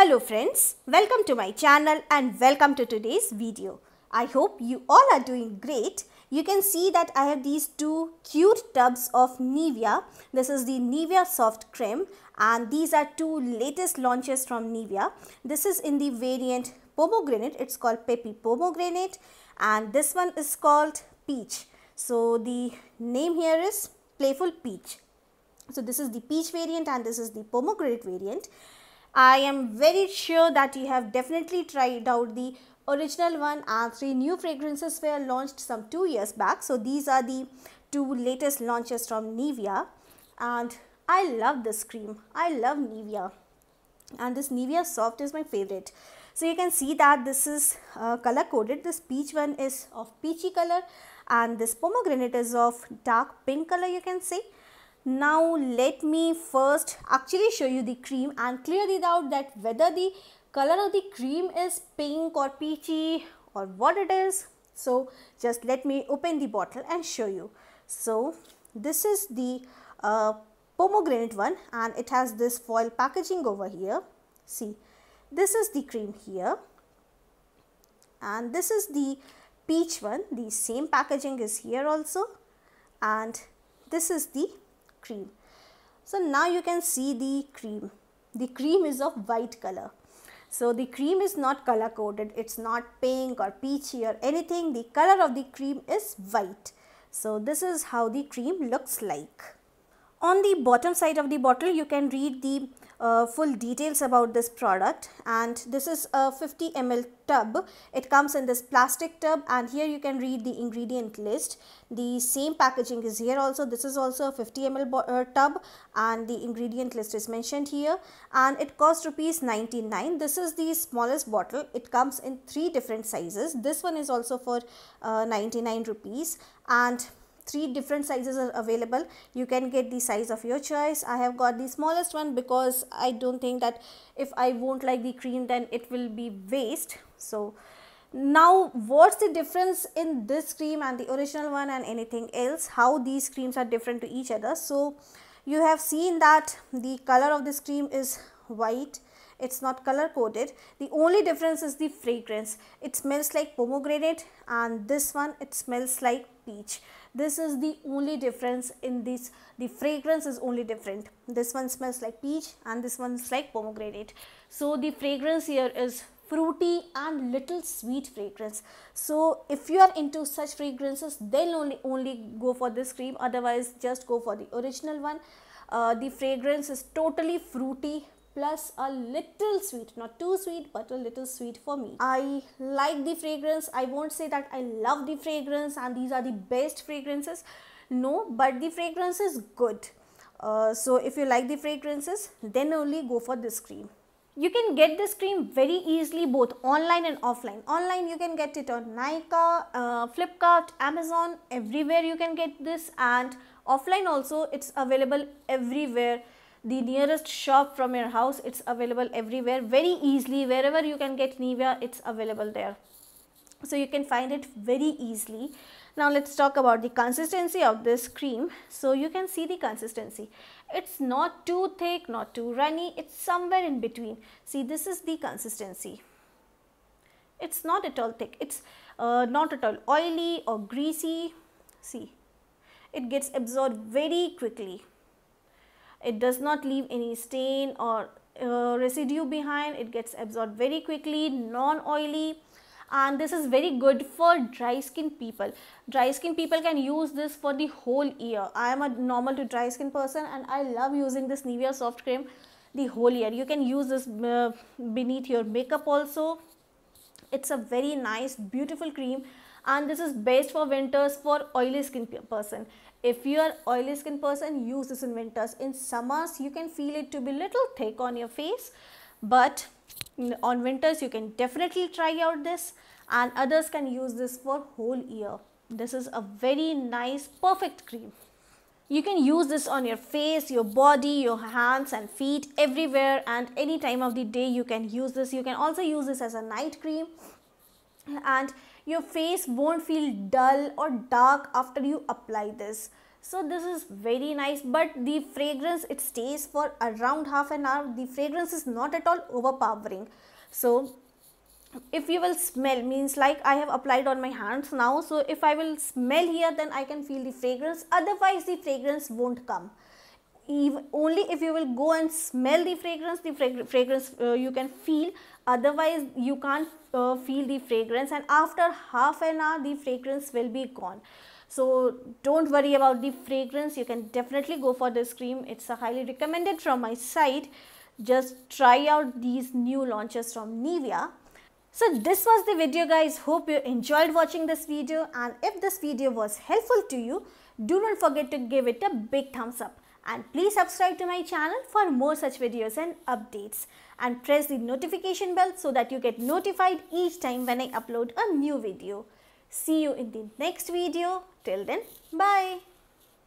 Hello friends, welcome to my channel and welcome to today's video. I hope you all are doing great. You can see that I have these two cute tubs of Nivea. This is the Nivea Soft Cream and these are two latest launches from Nivea. This is in the variant pomegranate, it's called Peppy Pomegranate and this one is called Peach. So the name here is Playful Peach. So this is the peach variant and this is the pomegranate variant I am very sure that you have definitely tried out the original one and three new fragrances were launched some two years back. So these are the two latest launches from Nivea and I love this cream. I love Nivea and this Nivea soft is my favorite. So you can see that this is uh, color coded. This peach one is of peachy color and this pomegranate is of dark pink color you can see now let me first actually show you the cream and clear it out that whether the color of the cream is pink or peachy or what it is. So just let me open the bottle and show you. So this is the uh, pomegranate one and it has this foil packaging over here. See this is the cream here and this is the peach one the same packaging is here also and this is the cream. So now you can see the cream. The cream is of white color. So the cream is not color coded, it's not pink or peachy or anything. The color of the cream is white. So this is how the cream looks like. On the bottom side of the bottle, you can read the uh, full details about this product and this is a 50 ml tub. It comes in this plastic tub and here you can read the ingredient list. The same packaging is here also. This is also a 50 ml uh, tub and the ingredient list is mentioned here and it costs rupees 99. This is the smallest bottle. It comes in three different sizes. This one is also for uh, 99 rupees and three different sizes are available you can get the size of your choice i have got the smallest one because i don't think that if i won't like the cream then it will be waste so now what's the difference in this cream and the original one and anything else how these creams are different to each other so you have seen that the color of this cream is white it's not color coded. The only difference is the fragrance. It smells like pomegranate and this one it smells like peach. This is the only difference in this. The fragrance is only different. This one smells like peach and this one's like pomegranate. So the fragrance here is fruity and little sweet fragrance so if you are into such fragrances then only only go for this cream otherwise just go for the original one uh, the fragrance is totally fruity plus a little sweet not too sweet but a little sweet for me i like the fragrance i won't say that i love the fragrance and these are the best fragrances no but the fragrance is good uh, so if you like the fragrances then only go for this cream you can get this cream very easily both online and offline. Online you can get it on Nykaa, uh, Flipkart, Amazon, everywhere you can get this and offline also it's available everywhere the nearest shop from your house it's available everywhere very easily wherever you can get Nivea it's available there so you can find it very easily now let's talk about the consistency of this cream so you can see the consistency it's not too thick not too runny it's somewhere in between see this is the consistency it's not at all thick it's uh, not at all oily or greasy see it gets absorbed very quickly it does not leave any stain or uh, residue behind it gets absorbed very quickly non-oily and this is very good for dry skin people dry skin people can use this for the whole year i am a normal to dry skin person and i love using this nivea soft cream the whole year you can use this uh, beneath your makeup also it's a very nice beautiful cream and this is best for winters for oily skin person if you are oily skin person, use this in winters. In summers, you can feel it to be little thick on your face, but on winters, you can definitely try out this and others can use this for whole year. This is a very nice, perfect cream. You can use this on your face, your body, your hands and feet, everywhere and any time of the day you can use this. You can also use this as a night cream and your face won't feel dull or dark after you apply this so this is very nice but the fragrance it stays for around half an hour the fragrance is not at all overpowering so if you will smell means like I have applied on my hands now so if I will smell here then I can feel the fragrance otherwise the fragrance won't come even, only if you will go and smell the fragrance, the fra fragrance uh, you can feel. Otherwise, you can't uh, feel the fragrance and after half an hour, the fragrance will be gone. So, don't worry about the fragrance. You can definitely go for this cream. It's highly recommended from my side. Just try out these new launches from Nivea. So this was the video guys. Hope you enjoyed watching this video and if this video was helpful to you, do not forget to give it a big thumbs up and please subscribe to my channel for more such videos and updates and press the notification bell so that you get notified each time when I upload a new video. See you in the next video. Till then, bye.